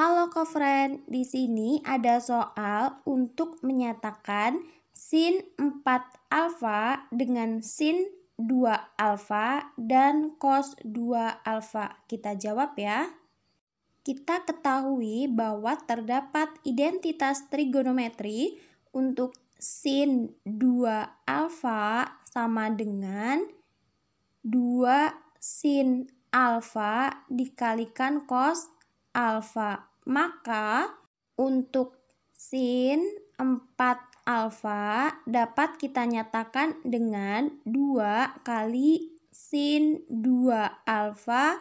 Halo co-friend, di sini ada soal untuk menyatakan sin 4 alfa dengan sin 2 alfa dan cos 2 alfa. Kita jawab ya. Kita ketahui bahwa terdapat identitas trigonometri untuk sin 2 alfa sama dengan 2 sin alfa dikalikan cos alfa. Maka untuk sin 4 alfa dapat kita nyatakan dengan 2 kali sin 2 alfa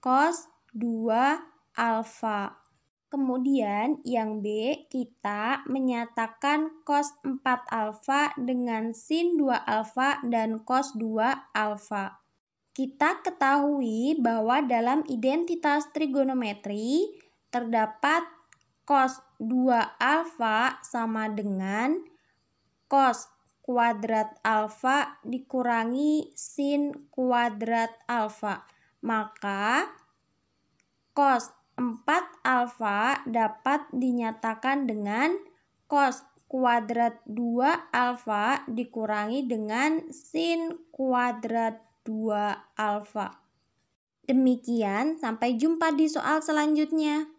cos 2 alfa. Kemudian yang B kita menyatakan cos 4 alfa dengan sin 2 alfa dan cos 2 alfa. Kita ketahui bahwa dalam identitas trigonometri terdapat cos 2 alfa sama dengan cos kuadrat alfa dikurangi sin kuadrat alfa. Maka cos 4 alfa dapat dinyatakan dengan cos kuadrat 2 alfa dikurangi dengan sin kuadrat 2 alfa. Demikian, sampai jumpa di soal selanjutnya.